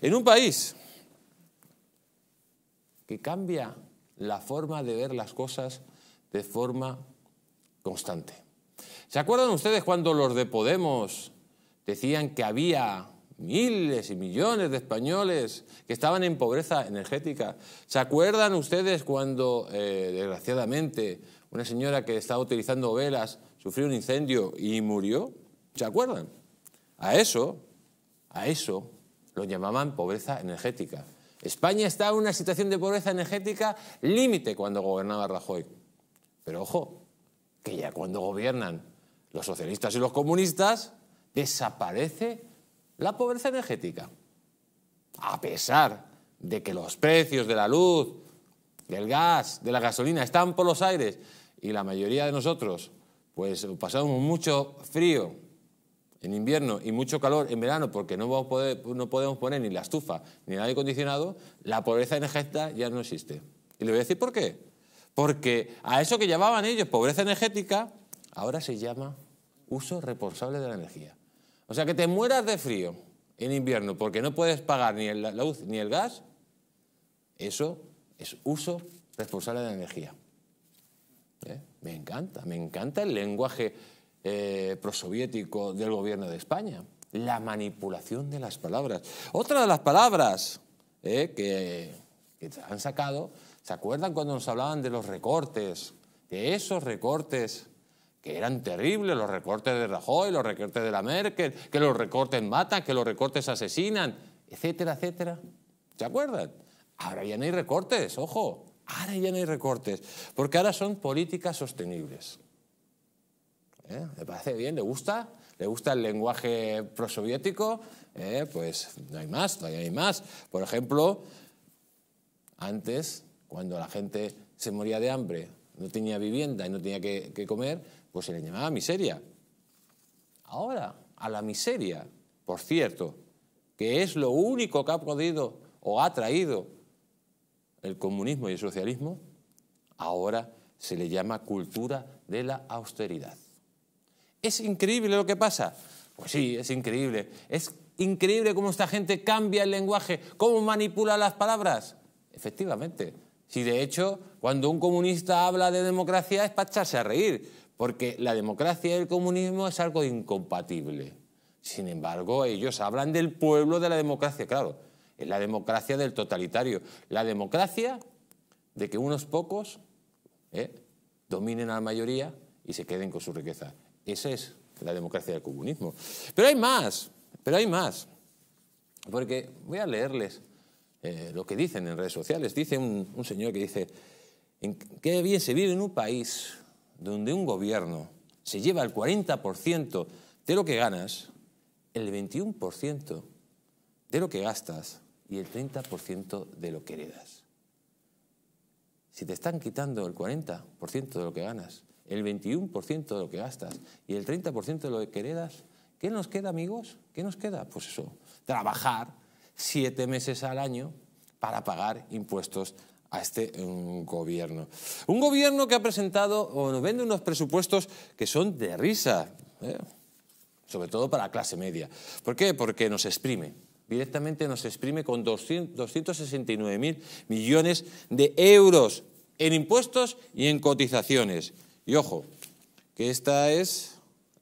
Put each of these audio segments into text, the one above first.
En un país que cambia la forma de ver las cosas de forma constante. ¿Se acuerdan ustedes cuando los de Podemos decían que había miles y millones de españoles que estaban en pobreza energética? ¿Se acuerdan ustedes cuando, eh, desgraciadamente, una señora que estaba utilizando velas sufrió un incendio y murió? ¿Se acuerdan? A eso, a eso lo llamaban pobreza energética. España está en una situación de pobreza energética límite cuando gobernaba Rajoy. Pero ojo, que ya cuando gobiernan los socialistas y los comunistas, desaparece la pobreza energética. A pesar de que los precios de la luz, del gas, de la gasolina están por los aires y la mayoría de nosotros pues pasamos mucho frío en invierno y mucho calor en verano porque no, poder, no podemos poner ni la estufa ni el aire acondicionado, la pobreza energética ya no existe. Y le voy a decir por qué. Porque a eso que llamaban ellos pobreza energética, ahora se llama uso responsable de la energía. O sea, que te mueras de frío en invierno porque no puedes pagar ni la luz ni el gas, eso es uso responsable de la energía. ¿Eh? Me encanta, me encanta el lenguaje eh, prosoviético del gobierno de España. La manipulación de las palabras. Otra de las palabras eh, que, que han sacado, ¿se acuerdan cuando nos hablaban de los recortes? De esos recortes que eran terribles, los recortes de Rajoy, los recortes de la Merkel, que los recortes matan, que los recortes asesinan, etcétera, etcétera. ¿Se acuerdan? Ahora ya no hay recortes, ojo, ahora ya no hay recortes, porque ahora son políticas sostenibles. ¿eh? ¿Le parece bien? ¿Le gusta? ¿Le gusta el lenguaje prosoviético? ¿eh? Pues no hay más, todavía hay más. Por ejemplo, antes, cuando la gente se moría de hambre, no tenía vivienda y no tenía que, que comer, pues se le llamaba miseria. Ahora, a la miseria, por cierto, que es lo único que ha podido o ha traído el comunismo y el socialismo, ahora se le llama cultura de la austeridad. Es increíble lo que pasa. Pues sí, es increíble. Es increíble cómo esta gente cambia el lenguaje, cómo manipula las palabras. Efectivamente. Si de hecho, cuando un comunista habla de democracia es para echarse a reír, porque la democracia y el comunismo es algo incompatible. Sin embargo, ellos hablan del pueblo de la democracia, claro. Es la democracia del totalitario. La democracia de que unos pocos ¿eh? dominen a la mayoría y se queden con su riqueza. Esa es la democracia del comunismo. Pero hay más, pero hay más. Porque voy a leerles eh, lo que dicen en redes sociales. Dice un, un señor que dice, qué bien se vive en un país donde un gobierno se lleva el 40% de lo que ganas, el 21% de lo que gastas y el 30% de lo que heredas. Si te están quitando el 40% de lo que ganas el 21% de lo que gastas y el 30% de lo que heredas, ¿qué nos queda, amigos? ¿Qué nos queda? Pues eso, trabajar siete meses al año para pagar impuestos a este mm, gobierno. Un gobierno que ha presentado o nos vende unos presupuestos que son de risa, ¿eh? sobre todo para la clase media. ¿Por qué? Porque nos exprime. Directamente nos exprime con 269.000 millones de euros en impuestos y en cotizaciones. Y ojo, que esta es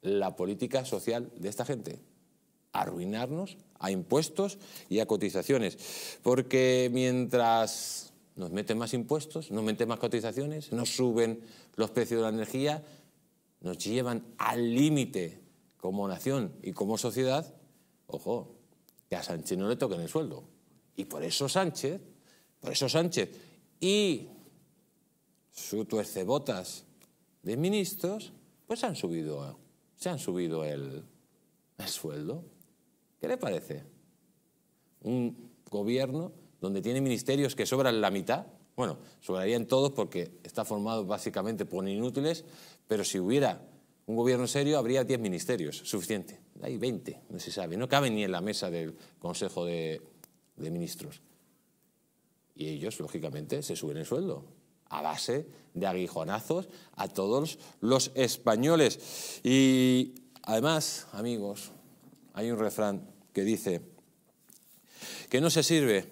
la política social de esta gente. Arruinarnos a impuestos y a cotizaciones. Porque mientras nos meten más impuestos, nos meten más cotizaciones, nos suben los precios de la energía, nos llevan al límite como nación y como sociedad, ojo, que a Sánchez no le toquen el sueldo. Y por eso Sánchez, por eso Sánchez y su tuercebotas de ministros, pues han subido, se han subido el, sueldo. ¿Qué le parece? Un gobierno donde tiene ministerios que sobran la mitad, bueno, sobrarían todos porque está formado básicamente por inútiles, pero si hubiera un gobierno serio habría 10 ministerios, suficiente. Hay 20, no se sabe, no caben ni en la mesa del Consejo de Ministros. Y ellos, lógicamente, se suben el sueldo a base de aguijonazos a todos los españoles. Y además, amigos, hay un refrán que dice que no se sirve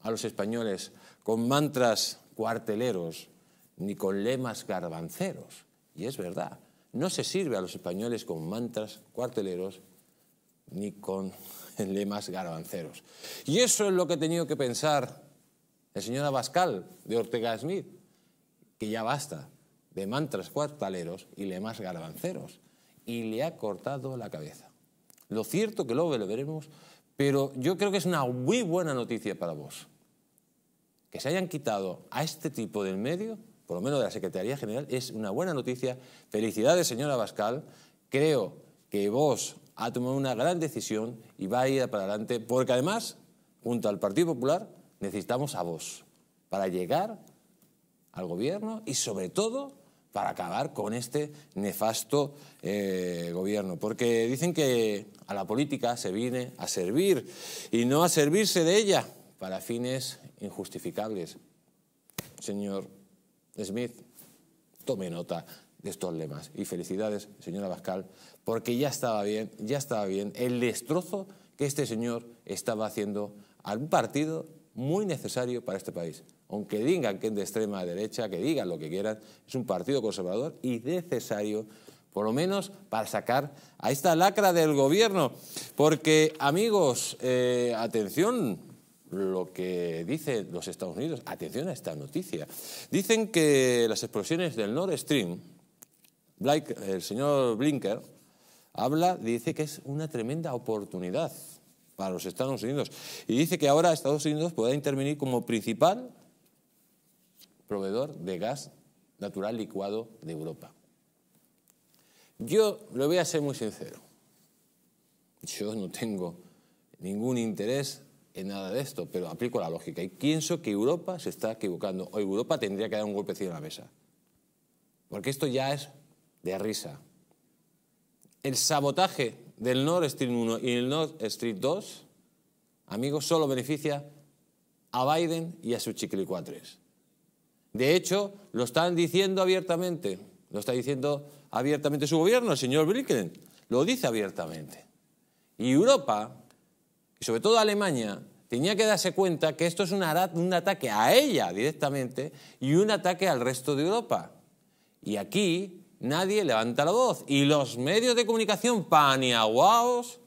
a los españoles con mantras cuarteleros ni con lemas garbanceros. Y es verdad, no se sirve a los españoles con mantras cuarteleros ni con lemas garbanceros. Y eso es lo que ha tenido que pensar el señor Abascal de Ortega Smith que ya basta de mantras cuartaleros y lemas garbanceros. Y le ha cortado la cabeza. Lo cierto que luego lo veremos, pero yo creo que es una muy buena noticia para vos. Que se hayan quitado a este tipo del medio, por lo menos de la Secretaría General, es una buena noticia. Felicidades, señora Bascal. Creo que vos ha tomado una gran decisión y va a ir para adelante, porque además, junto al Partido Popular, necesitamos a vos para llegar al gobierno y sobre todo para acabar con este nefasto eh, gobierno. Porque dicen que a la política se viene a servir y no a servirse de ella para fines injustificables. Señor Smith, tome nota de estos lemas. Y felicidades, señora Bascal, porque ya estaba bien, ya estaba bien el destrozo que este señor estaba haciendo al partido muy necesario para este país aunque digan que es de extrema derecha, que digan lo que quieran, es un partido conservador y necesario, por lo menos para sacar a esta lacra del gobierno. Porque, amigos, eh, atención lo que dicen los Estados Unidos, atención a esta noticia. Dicen que las explosiones del Nord Stream, el señor Blinker habla, dice que es una tremenda oportunidad para los Estados Unidos. Y dice que ahora Estados Unidos puede intervenir como principal proveedor de gas natural licuado de Europa. Yo lo voy a ser muy sincero. Yo no tengo ningún interés en nada de esto, pero aplico la lógica y pienso que Europa se está equivocando Hoy Europa tendría que dar un golpecito en la mesa. Porque esto ya es de risa. El sabotaje del Nord Stream 1 y el Nord Stream 2, amigos, solo beneficia a Biden y a su chiquilicuatres. De hecho, lo están diciendo abiertamente. Lo está diciendo abiertamente su gobierno, el señor Blinken. Lo dice abiertamente. Y Europa, y sobre todo Alemania, tenía que darse cuenta que esto es un, ataque a ella directamente y un ataque al resto de Europa. Y aquí nadie levanta la voz. Y los medios de comunicación paniaguaos,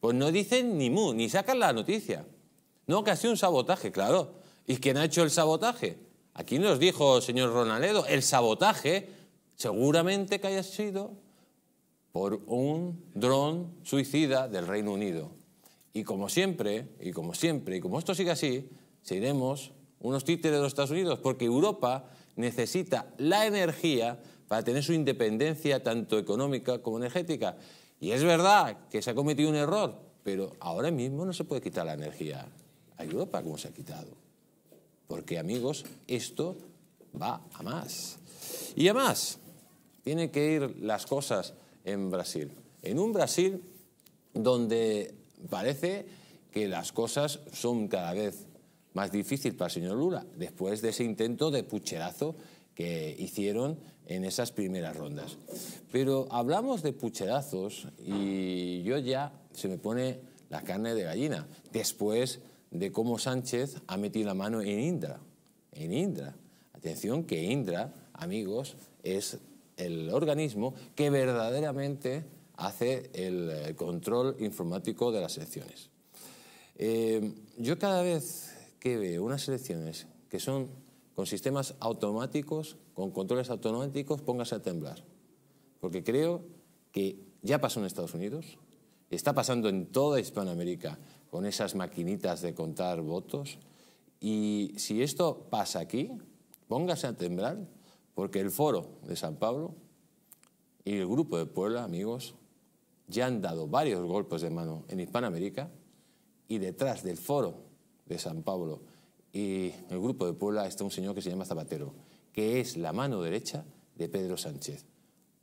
pues no dicen ni mu, ni sacan la noticia. No, que ha sido un sabotaje, claro. ¿Y quién ha hecho el sabotaje? Aquí nos dijo el señor Ronaldo el sabotaje seguramente que haya sido por un dron suicida del Reino Unido. Y como siempre, y como siempre, y como esto sigue así, seremos unos títeres de los Estados Unidos, porque Europa necesita la energía para tener su independencia tanto económica como energética. Y es verdad que se ha cometido un error, pero ahora mismo no se puede quitar la energía a Europa como se ha quitado porque amigos, esto va a más. Y a más, tienen que ir las cosas en Brasil. En un Brasil donde parece que las cosas son cada vez más difíciles para el señor Lula, después de ese intento de pucherazo que hicieron en esas primeras rondas. Pero hablamos de pucherazos y yo ya se me pone la carne de gallina. Después de cómo Sánchez ha metido la mano en Indra. En Indra. Atención que Indra, amigos, es el organismo que verdaderamente hace el control informático de las elecciones. Eh, yo cada vez que veo unas elecciones que son con sistemas automáticos, con controles automáticos, póngase a temblar. Porque creo que ya pasó en Estados Unidos, está pasando en toda Hispanoamérica, con esas maquinitas de contar votos. Y si esto pasa aquí, póngase a temblar, porque el foro de San Pablo y el grupo de Puebla, amigos, ya han dado varios golpes de mano en Hispanoamérica y detrás del foro de San Pablo y el grupo de Puebla está un señor que se llama Zapatero, que es la mano derecha de Pedro Sánchez.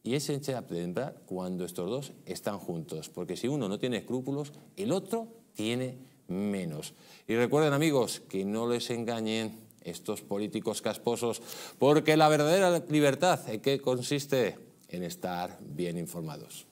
Y es a temblar cuando estos dos están juntos, porque si uno no tiene escrúpulos, el otro tiene menos. Y recuerden amigos, que no les engañen estos políticos casposos, porque la verdadera libertad, ¿en qué consiste? En estar bien informados.